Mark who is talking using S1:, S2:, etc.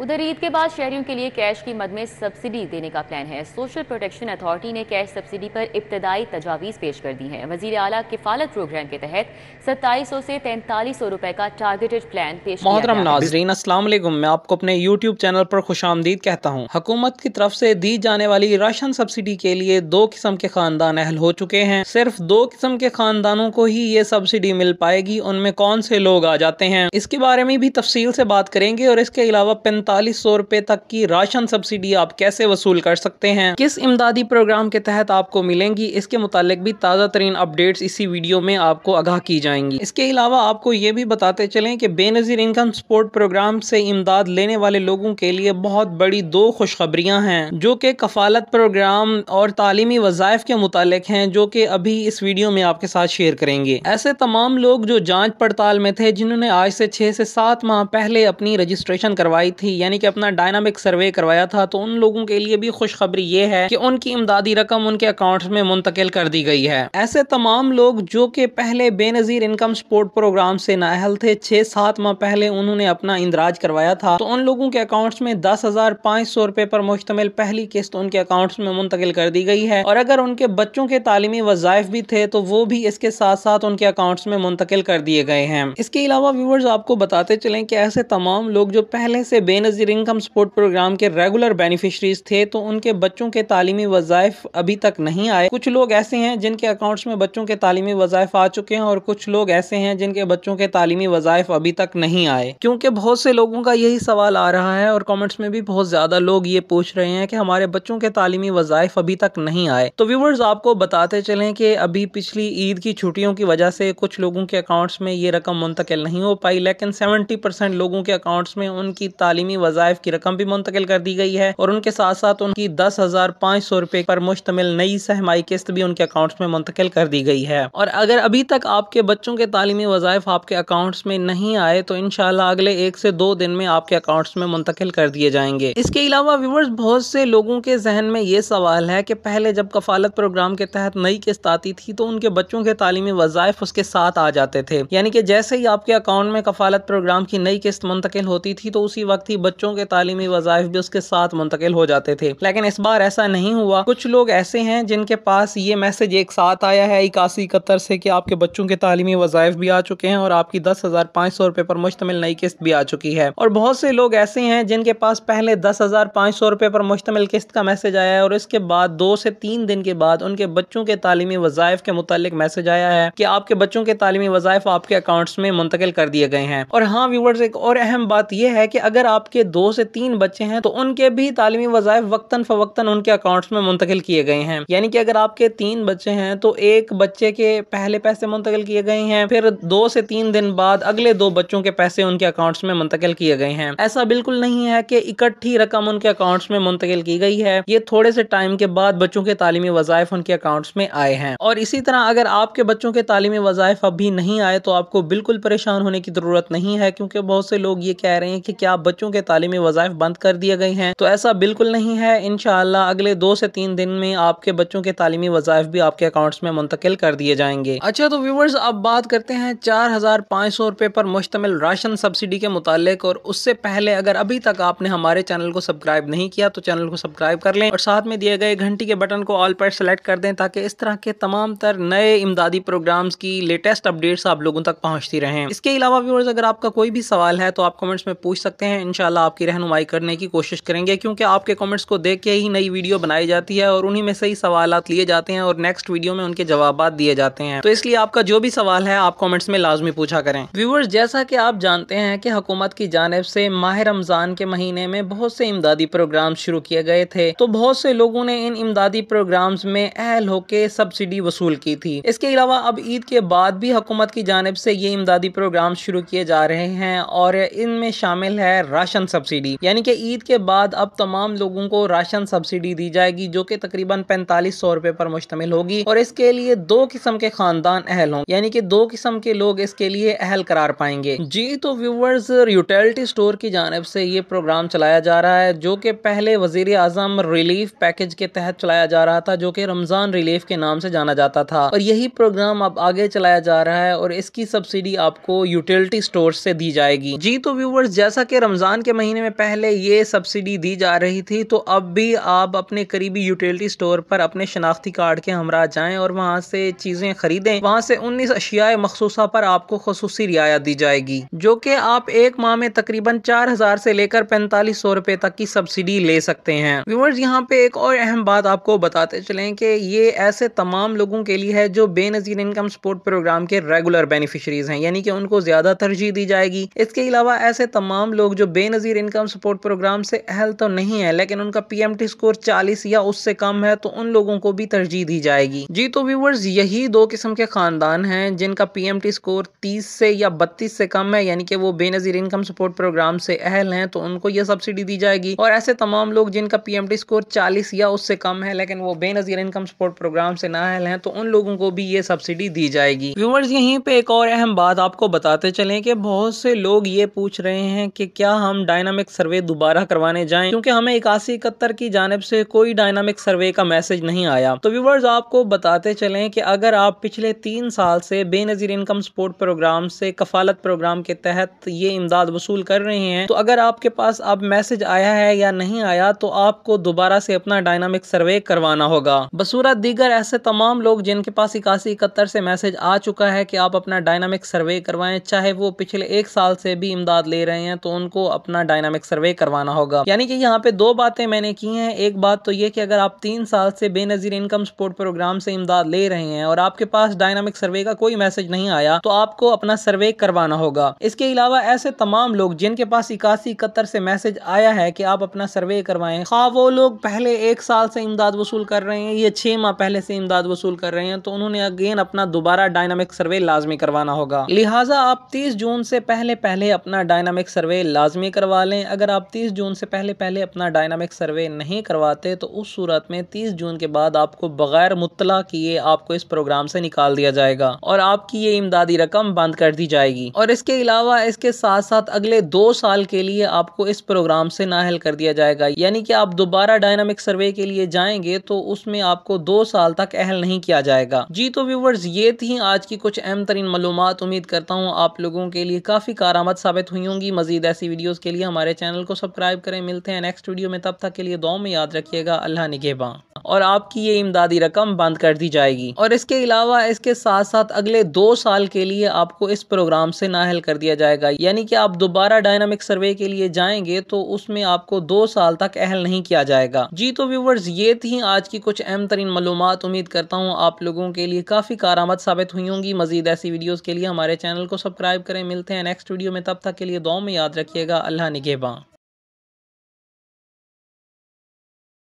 S1: उधर ईद के बाद शहरियों के लिए कैश की मद में सब्सिडी देने का प्लान है सोशल प्रोटेक्शन अथॉरिटी ने कैश सब्सिडी पर इब्तदाई तजावीज़ पेश कर दी है वजीर अला किफालत प्रोग्राम के तहत सत्ताईस से तैंतालीस सौ रुपए का टारगेटेड प्लान पेश मोहतरम नाजरीन अस्सलाम मैं आपको अपने यूट्यूब चैनल पर खुश आमदीद कहता हूँ हुकूमत की तरफ से दी जाने वाली राशन सब्सिडी के लिए दो किस्म के खानदान अहल हो चुके हैं सिर्फ दो किस्म के खानदानों को ही ये सब्सिडी मिल पाएगी उनमें कौन से लोग आ जाते हैं इसके बारे में भी तफसील से बात करेंगे और इसके अलावा पैंतालीस पैंतालीस सौ रुपए तक की राशन सब्सिडी आप कैसे वसूल कर सकते हैं किस इमदादी प्रोग्राम के तहत आपको मिलेंगी इसके मुतालिक भी ताज़ा तरीन अपडेट इसी वीडियो में आपको आगाह की जाएंगी इसके अलावा आपको ये भी बताते चले की बेनज़ीर इनकम सपोर्ट प्रोग्राम से इमदाद लेने वाले लोगों के लिए बहुत बड़ी दो खुशखबरियाँ हैं जो की कफालत प्रोग्राम और तालीमी वज़ायफ़ के मुतालिक हैं जो की अभी इस वीडियो में आपके साथ शेयर करेंगे ऐसे तमाम लोग जो जाँच पड़ताल में थे जिन्होंने आज से छह से सात माह पहले अपनी रजिस्ट्रेशन करवाई थी यानी कि अपना डायनामिक सर्वे करवाया था तो उन लोगों के लिए भी खुशखबरी ये है कि उनकी इमदादी रकम उनके अकाउंट में मुंतकिल कर दी गई है ऐसे तमाम लोग जो कि पहले बेनजीर इनकम सपोर्ट प्रोग्राम से नाहल थे छह सात माह पहले उन्होंने अपना इंदराज करवाया था तो उन लोगों के अकाउंट में दस हजार पाँच सौ रुपए पर मुश्तमिल पहली किस्त उनके अकाउंट्स में मुंतकिल कर दी गई है और अगर उनके बच्चों के तालीमी वजायफ भी थे तो वो भी इसके साथ साथ उनके अकाउंट्स में मुंतकिल कर दिए गए हैं इसके अलावा व्यूवर्स आपको बताते चले की ऐसे तमाम लोग जो पहले से Benazir income support program के रेगुलर बेनिफिशरीज थे तो उनके बच्चों के तालीमी वजायफ अभी तक नहीं आए कुछ लोग ऐसे हैं जिनके अकाउंट्स में बच्चों के तालीमी वजायफ आ चुके हैं और कुछ लोग ऐसे हैं जिनके बच्चों के तालीमी वजायफ अभी तक नहीं आए क्योंकि बहुत से लोगों का यही सवाल आ रहा है और कॉमेंट्स में भी बहुत ज़्यादा लोग ये पूछ रहे हैं कि हमारे बच्चों के तालीमी वजायफ अभी तक नहीं आए तो व्यूवर्स आपको बताते चलें कि अभी पिछली ईद की छुट्टियों की वजह से कुछ लोगों के अकाउंट्स में ये रकम मुंतकिल नहीं हो पाई लेकिन सेवेंटी लोगों के अकाउंट्स में उनकी तालीमी वजायफ की रकम भी मुंतकिल कर दी गई है और उनके साथ साथ उनकी दस हजार पाँच सौ रूपए पर मुश्तमिल नई सहमाई किस्त भी उनके अकाउंट में मुंतकिल कर दी गई है और अगर अभी तक आपके बच्चों के तालीमी वजायफ आपके अकाउंट में नहीं आए तो इनशाला अगले एक से दो दिन में आपके अकाउंट में मुंतकिल कर दिए जाएंगे इसके अलावा व्यूवर्स बहुत से लोगों के जहन में ये सवाल है की पहले जब कफालत प्रोग्राम के तहत नई किस्त आती थी तो उनके बच्चों के तालीमी वजायफ उसके साथ आ जाते थे यानी कि जैसे ही आपके अकाउंट में कफालत प्रोग्राम की नई किस्त मुंतकिल होती थी तो उसी वक्त ही बच्चों के तालीमी वजायफ भी उसके साथ मुंतकिल हो जाते थे लेकिन इस बार ऐसा नहीं हुआ कुछ लोग ऐसे हैं जिनके पास ये मैसेज एक साथ आया है इक्यासी इकहत्तर से कि आपके बच्चों के तालीमी वजायफ भी आ चुके हैं और आपकी दस हज़ार पाँच सौ रुपए पर मुश्तमिल नई किस्त भी आ चुकी है और बहुत से लोग ऐसे हैं जिनके पास पहले दस हज़ार पाँच सौ रुपए पर मुश्तमिल किस्त का मैसेज आया है और इसके बाद दो से तीन दिन के बाद उनके बच्चों के तालीमी वजायफ के मुतालिक मैसेज आया है कि आपके बच्चों के तालीमी वजायफ आपके अकाउंट्स में मुंतकिल कर दिए गए हैं और हाँ व्यूवर्स एक और अहम बात यह है कि अगर आप आपके दो से तीन बच्चे हैं तो उनके भी तालीमी वजायफ वक्ता फवक्ता उनके अकाउंट में मुंतकिल किए गए हैं यानी कि अगर आपके तीन बच्चे हैं तो एक बच्चे के पहले पैसे मुंतकिल किए गए हैं फिर दो से तीन दिन बाद अगले दो बच्चों के पैसे उनके अकाउंट्स में मुंतकिल किए गए हैं ऐसा बिल्कुल नहीं है कि इकट्ठी रकम उनके अकाउंट्स में मुंतकिल की गई है ये थोड़े से टाइम के बाद बच्चों के तालीमी वजायफ उनके अकाउंट्स में आए हैं और इसी तरह अगर आपके बच्चों के तालीमी वजायफ अभी नहीं आए तो आपको बिल्कुल परेशान होने की ज़रूरत नहीं है क्योंकि बहुत से लोग ये कह रहे हैं कि क्या बच्चों के के तालीमी वजायफ बंद कर दिए गए हैं तो ऐसा बिल्कुल नहीं है इन अगले दो से तीन दिन में आपके बच्चों के तालीमी वजायफ भी आपके अकाउंट्स में मुंतकिल कर दिए जाएंगे अच्छा तो व्यूवर्स अब बात करते हैं चार हज़ार पाँच सौ रुपए पर मुश्तमिल राशन सब्सिडी के मुतालिक और उससे पहले अगर अभी तक आपने हमारे चैनल को सब्सक्राइब नहीं किया तो चैनल को सब्सक्राइब कर लें और साथ में दिए गए घंटी के बटन को ऑल पर सेलेक्ट कर दें ताकि इस तरह के तमाम तर नए इमदादी प्रोग्राम्स की लेटेस्ट अपडेट्स आप लोगों तक पहुँचती रहें इसके अलावा व्यूवर्स अगर आपका कोई भी सवाल है तो आप कमेंट्स में पूछ सकते हैं इनशाला आपकी रहनुमाई करने की कोशिश करेंगे क्योंकि आपके कमेंट्स को देख के ही नई वीडियो बनाई जाती है और उन्हीं में से ही सवाल लिए जाते हैं और नेक्स्ट वीडियो में उनके जवाब दिए जाते हैं तो इसलिए आपका जो भी सवाल है आप कॉमेंट्स में लाजमी पूछा करें व्यूवर्स जैसा की आप जानते हैं की हुकूमत की जानब से माह रमजान के महीने में बहुत से इमदादी प्रोग्राम शुरू किए गए थे तो बहुत से लोगों ने इन इमदादी प्रोग्राम में अहल होके सब्सिडी वसूल की थी इसके अलावा अब ईद के बाद भी हुकूमत की जानब से ये इमदादी प्रोग्राम शुरू किए जा रहे हैं और इनमें शामिल है राशन राशन सब्सिडी यानी कि ईद के बाद अब तमाम लोगों को राशन सब्सिडी दी जाएगी जो कि तकरीबन पैंतालीस सौ रुपए पर मुश्तमिल होगी और इसके लिए दो किस्म के खानदान अहल हों यानी कि दो किस्म के लोग इसके लिए अहल करार पाएंगे जी तो व्यूवर्स यूटिलिटी स्टोर की जानब से ये प्रोग्राम चलाया जा रहा है जो कि पहले वजीर आजम रिलीफ पैकेज के तहत चलाया जा रहा था जो कि रमजान रिलीफ के नाम से जाना जाता था और यही प्रोग्राम अब आगे चलाया जा रहा है और इसकी सब्सिडी आपको यूटिलिटी स्टोर से दी जाएगी जी तो व्यूवर्स जैसा कि रमजान के के महीने में पहले ये सब्सिडी दी जा रही थी तो अब भी आप अपने करीबी यूटिलिटी स्टोर पर अपने शनाख्ती कार्ड के हमरा जाएं और वहाँ से चीज़ें खरीदें वहाँ से उन्नीस अशियाए मखसूसा पर आपको खसूसी रियायत दी जाएगी जो कि आप एक माह में तकरीबन चार हज़ार से लेकर पैंतालीस सौ रुपये तक की सब्सिडी ले सकते हैं व्यूवर्स यहाँ पे एक और अहम बात आपको बताते चले कि ये ऐसे तमाम लोगों के लिए है जो बेनज़ीर इनकम सपोर्ट प्रोग्राम के रेगुलर बेनिफिशरीज हैं यानी कि उनको ज़्यादा तरजीह दी जाएगी इसके अलावा ऐसे तमाम लोग जो Benazir Nazir income support program से अहल तो नहीं है लेकिन उनका टी स्कोर 40 या उससे कम है तो उन लोगों को भी तरजीह दी जाएगी जी तो व्यूवर्स यही दो किस्म के खानदान हैं जिनका टी स्कोर 30 से या 32 से कम है यानी कि वो बेनज़ीर इनकम सपोर्ट प्रोग्राम से अहल हैं तो उनको ये सब्सिडी दी जाएगी और ऐसे तमाम लोग जिनका टी स्कोर चालीस या उससे कम है लेकिन वो बेनज़ीर इनकम सपोर्ट प्रोग्राम से ना अहल हैं तो उन लोगों को भी ये सब्सिडी दी जाएगी व्यूवर्स यहीं पे एक और अहम बात आपको बताते चलें कि बहुत से लोग ये पूछ रहे हैं कि क्या हम डायनामिक सर्वे दोबारा करवाने जाएं क्योंकि हमें इक्यासी इकहत्तर की जानब से कोई डायनामिक सर्वे का मैसेज नहीं आया तो व्यूवर्स आपको बताते चलें कि अगर आप पिछले तीन साल से बेनज़ीर इनकम सपोर्ट प्रोग्राम से कफालत प्रोग्राम के तहत ये इमदाद वसूल कर रहे हैं तो अगर आपके पास अब मैसेज आया है या नहीं आया तो आपको दोबारा से अपना डायनामिक सर्वे करवाना होगा बसूरा दीगर ऐसे तमाम लोग जिनके पास इक्यासी इकहत्तर से मैसेज आ चुका है कि आप अपना डायनामिक सर्वे करवाएं चाहे वो पिछले एक साल से भी इमदाद ले रहे हैं तो उनको अपना अपना डायनामिक सर्वे करवाना होगा यानी कि यहाँ पे दो बातें मैंने की हैं एक बात तो ये कि अगर आप तीन साल से बेनजीर इनकम सपोर्ट प्रोग्राम से इमदाद ले रहे हैं और आपके पास डायनामिक सर्वे का कोई मैसेज नहीं आया तो आपको अपना सर्वे करवाना होगा इसके अलावा ऐसे तमाम लोग जिनके पास इक्यासी इकहत्तर से मैसेज आया है कि आप अपना सर्वे करवाएं हाँ वो लोग पहले एक साल से इमदाद वसूल कर रहे हैं या छह माह पहले से इमदाद वसूल कर रहे हैं तो उन्होंने अगेन अपना दोबारा डायनामिक सर्वे लाजमी करवाना होगा लिहाजा आप तीस जून से पहले पहले अपना डायनामिक सर्वे लाजमी करवा लें अगर आप 30 जून से पहले पहले अपना डायनामिक सर्वे नहीं करवाते तो उस सूरत में 30 जून के बाद आपको बगैर मुतला किए आपको इस प्रोग्राम से निकाल दिया जाएगा और आपकी ये इमदादी रकम बंद कर दी जाएगी और इसके अलावा इसके साथ साथ अगले दो साल के लिए आपको इस प्रोग्राम से नाहल कर दिया जाएगा यानी कि आप दोबारा डायनामिक सर्वे के लिए जाएंगे तो उसमें आपको दो साल तक अहल नहीं किया जाएगा जी तो व्यूवर्स ये थी आज की कुछ अहम तरीन मालूम उम्मीद करता हूँ आप लोगों के लिए काफ़ी कारामद साबित हुई होंगी मजीद ऐसी वीडियोज़ के के लिए हमारे चैनल को सब्सक्राइब करें मिलते हैं नेक्स्ट वीडियो में तब तक के लिए दो में याद रखिएगा अल्लाह निगेबा और आपकी ये इमदादी रकम बंद कर दी जाएगी और इसके अलावा इसके साथ साथ अगले दो साल के लिए आपको इस प्रोग्राम से नाहल कर दिया जाएगा यानी कि आप दोबारा डायनामिक सर्वे के लिए जाएंगे तो उसमें आपको दो साल तक अहल नहीं किया जाएगा जी तो व्यूवर्स ये थी आज की कुछ अहम तरीन मालूम उम्मीद करता हूँ आप लोगों के लिए काफ़ी कारामद साबित हुई होंगी मजीद ऐसी वीडियोज़ के लिए हमारे चैनल को सब्सक्राइब करें मिलते हैं नेक्स्ट वीडियो में तब तक के लिए दो में याद रखिएगा अल्लाह निगेबा